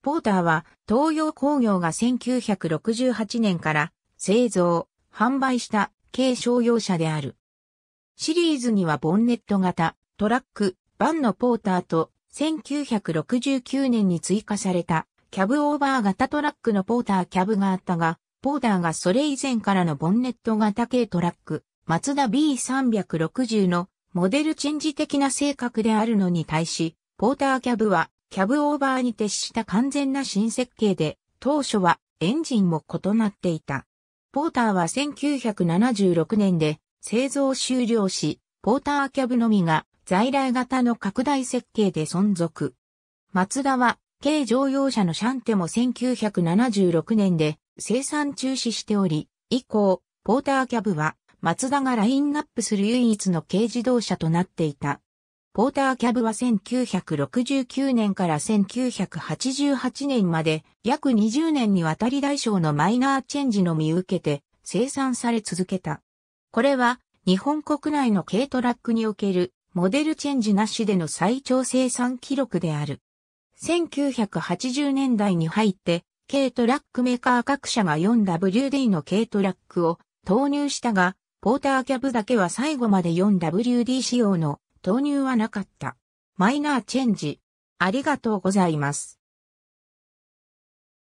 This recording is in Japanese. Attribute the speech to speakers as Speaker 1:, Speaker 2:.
Speaker 1: ポーターは東洋工業が1968年から製造、販売した軽商用車である。シリーズにはボンネット型、トラック、バンのポーターと1969年に追加されたキャブオーバー型トラックのポーターキャブがあったが、ポーターがそれ以前からのボンネット型軽トラック、マツダ B360 のモデルチェンジ的な性格であるのに対し、ポーターキャブはキャブオーバーに徹した完全な新設計で、当初はエンジンも異なっていた。ポーターは1976年で製造終了し、ポーターキャブのみが在来型の拡大設計で存続。マツダは軽乗用車のシャンテも1976年で生産中止しており、以降、ポーターキャブはマツダがラインナップする唯一の軽自動車となっていた。ポーターキャブは1969年から1988年まで約20年にわたり大小のマイナーチェンジのみ受けて生産され続けた。これは日本国内の軽トラックにおけるモデルチェンジなしでの最長生産記録である。1980年代に入って軽トラックメーカー各社が 4WD の軽トラックを投入したが、ポーターキャブだけは最後まで 4WD 仕様の投入はなかった。マイナーチェンジ。ありがとうございます。